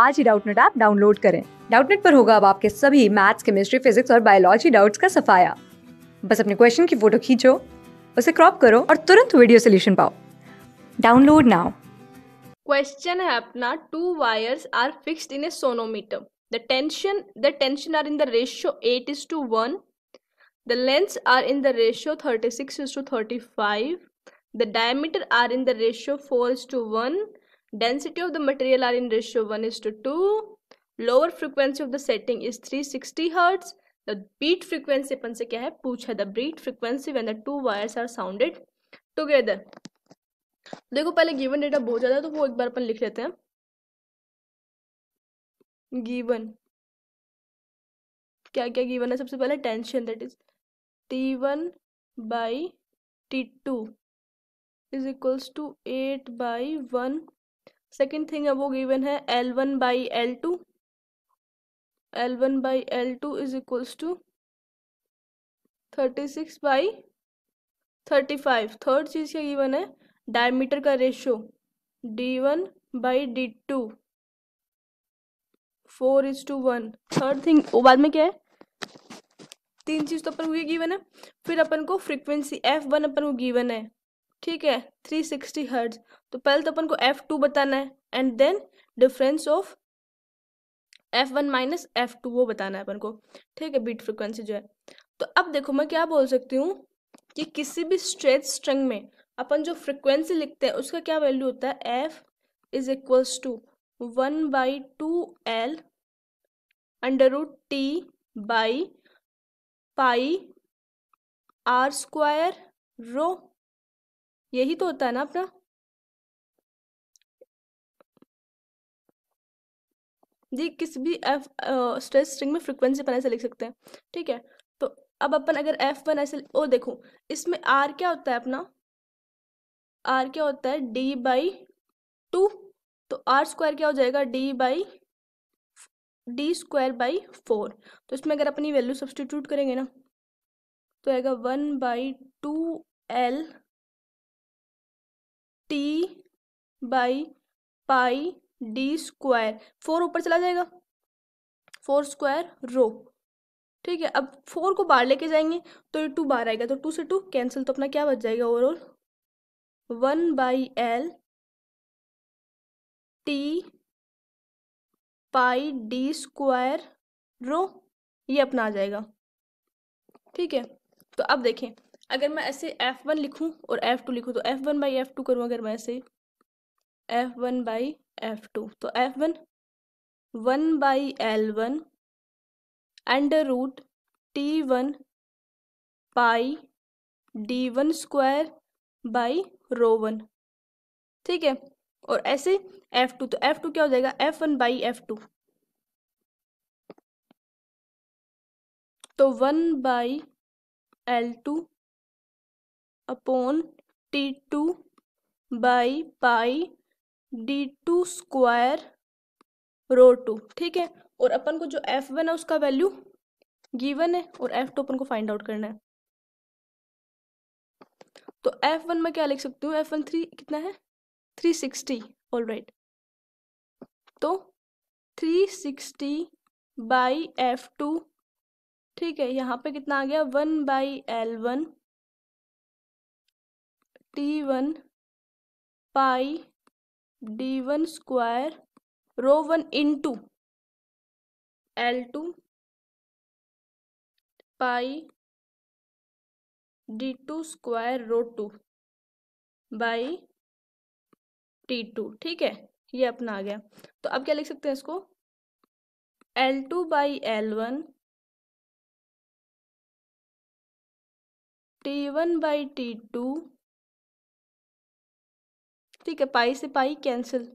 आज ही Doubtnut app download करें डाउटनेट पर होगा अब आपके सभी मैथ्स केमिस्ट्री फिजिक्स और बायोलॉजी डाउट्स का सफाया बस अपने क्वेश्चन की फोटो खींचो उसे क्रॉप करो और तुरंत वीडियो सोल्यूशन पाओ डाउनलोड नाउ क्वेश्चन है अपना two wires are fixed in a sonometer the tension the tension are in the ratio eight is to one the length are in the ratio thirty six is to thirty five the diameter are in the ratio four is to one density of the material are in ratio 1 is to 2 lower frequency of the setting is 360 hertz the beat frequency अपन से क्या है पूछा the beat frequency when the two wires are sounded together देखो पहले given data बहुत ज्यादा तो वो एक बार अपन लिख लेते हैं गिवन क्या क्या गिवन है सबसे पहले tension that is T one by T two is equals to eight by one second thing है वो गिवन है L one by L two L one by L two is equals to thirty six by thirty five third चीज़ क्या given है diameter का ratio D one by D two four is to one third thing वो बाद में क्या है तीन चीज़ तो अपन को गिवन है फिर अपन को फ्रीक्वेंसी एफ वन अपन को गिवन है ठीक है थ्री सिक्सटी हर्ट्ज तो पहले तो अपन को एफ टू बताना है and then difference of F one minus F two वो बताना है अपन को ठीक है बीट फ्रिक्वेंसी जो है तो अब देखो मैं क्या बोल सकती हूँ कि किसी भी स्ट्रेच स्ट्रिंग में अपन जो फ्रिक्वेंसी लिखते हैं उसका क्या वैल्यू होता है F is equals to one by two L under root T by pi R square rho यही तो होता है ना अपना जी किसी भी एफ स्ट्रेस स्ट्रिंग में फ्रिक्वेंसी अपन ऐसे लिख सकते हैं ठीक है तो अब अपन अगर एफ वन ऐसे ओ देखो इसमें आर क्या होता है अपना आर क्या होता है डी बाई टू तो आर स्क्वायर क्या हो जाएगा D by D square by four तो इसमें अगर अपनी वैल्यू सब्सटीट्यूट करेंगे ना तो आएगा one by two L T by pi D square four ऊपर चला जाएगा फोर स्क्वायर रो ठीक है अब फोर को बाहर लेके जाएंगे तो ये टू बाहर आएगा तो टू से टू कैंसिल तो अपना क्या बच जाएगा overall one by L T pi D square rho ये अपना आ जाएगा ठीक है तो अब देखें अगर मैं ऐसे एफ वन लिखूँ और एफ टू लिखूँ तो F one by F two करूँ अगर मैं ऐसे F one by F two तो F one one by L one under root T one pi D one square by rho one ठीक है और ऐसे एफ टू तो एफ टू क्या हो जाएगा F one by F two तो one by L two upon T two by pi D two square rho two ठीक है और अपन को जो एफ वन है उसका वैल्यू गिवन है और एफ टू अपन को फाइंड आउट करना है तो एफ वन में क्या लिख सकती हूँ एफ वन थ्री कितना है थ्री सिक्सटी ऑल राइट तो three sixty by F two ठीक है यहाँ पे कितना आ गया one by L one T one pi D one square rho one in two L two pi D two square rho two by T two ठीक है ये अपना आ गया तो अब क्या लिख सकते हैं इसको L two by L one T one by T two ठीक है पाई से pi cancel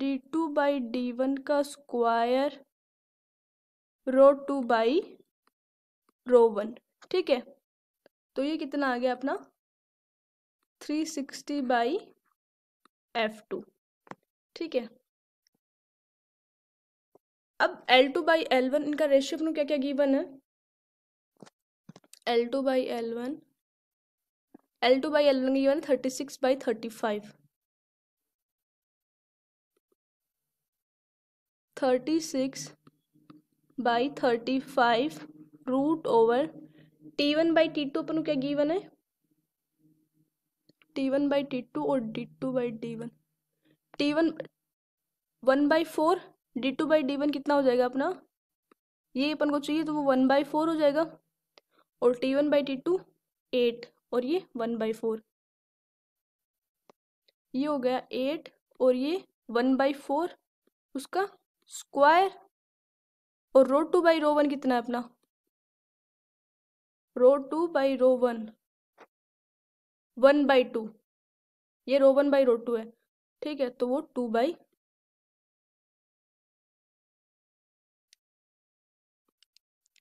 D two by D one का square rho two by rho one ठीक है तो ये कितना आ गया अपना three sixty by F two ठीक है अब L two by L one इनका रेशियो अपने क्या क्या गिवन है L two by L one L two by L one given thirty six by thirty five thirty six by thirty five root over T one by T two अपन क्या given है T one by T two और D two by D one T one one by four D two by D one कितना हो जाएगा अपना ये अपन को चाहिए तो वो वन बाई फोर हो जाएगा और T one by T two eight और ये वन बाई फोर ये हो गया एट और ये वन बाई फोर उसका स्क्वायर और rho two by rho one कितना है अपना rho two by rho one one by two ये rho one by rho two है ठीक है तो वो टू बाई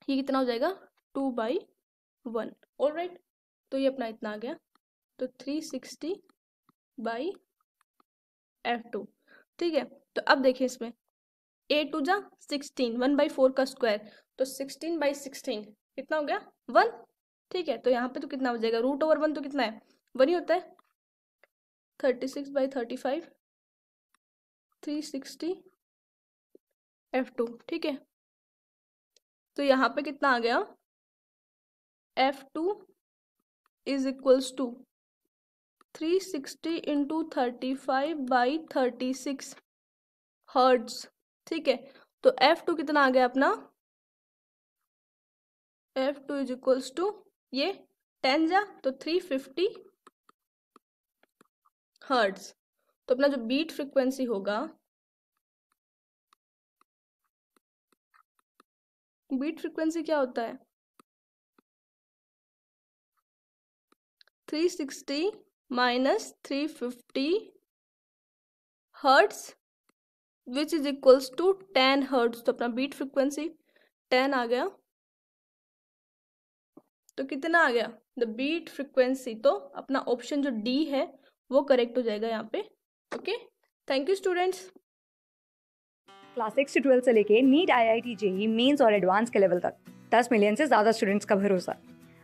ये कितना हो जाएगा two by one all right तो ये अपना इतना आ गया तो three sixty by F two ठीक है तो अब देखिए इसमें ए टू जा सिक्सटीन वन बाई फोर का स्क्वायर तो सिक्सटीन बाई सिक्सटीन कितना हो गया वन ठीक है तो यहाँ पे तो कितना हो जाएगा रूट ओवर वन तो कितना है वन ही होता है thirty six by thirty five three sixty F two ठीक है तो यहाँ पे कितना आ गया F two is equals to three sixty into thirty five by thirty six hertz ठीक है तो एफ टू कितना आ गया अपना F two is equals to ये टेन जा तो थ्री फिफ्टी हर्ड्स तो अपना जो बीट फ्रिक्वेंसी होगा बीट फ्रिक्वेंसी क्या होता है three sixty minus three fifty hertz which is equals to ten hertz तो अपना बीट फ्रिक्वेंसी टेन आ गया तो कितना आ गया द बीट फ्रिक्वेंसी तो अपना ऑप्शन जो डी है वो करेक्ट हो जाएगा यहाँ पे okay thank you students class six से ट्वेल्थ से लेके NEET IIT JEE Mains और एडवांस के लेवल तक दस मिलियन से ज़्यादा स्टूडेंट्स का भरोसा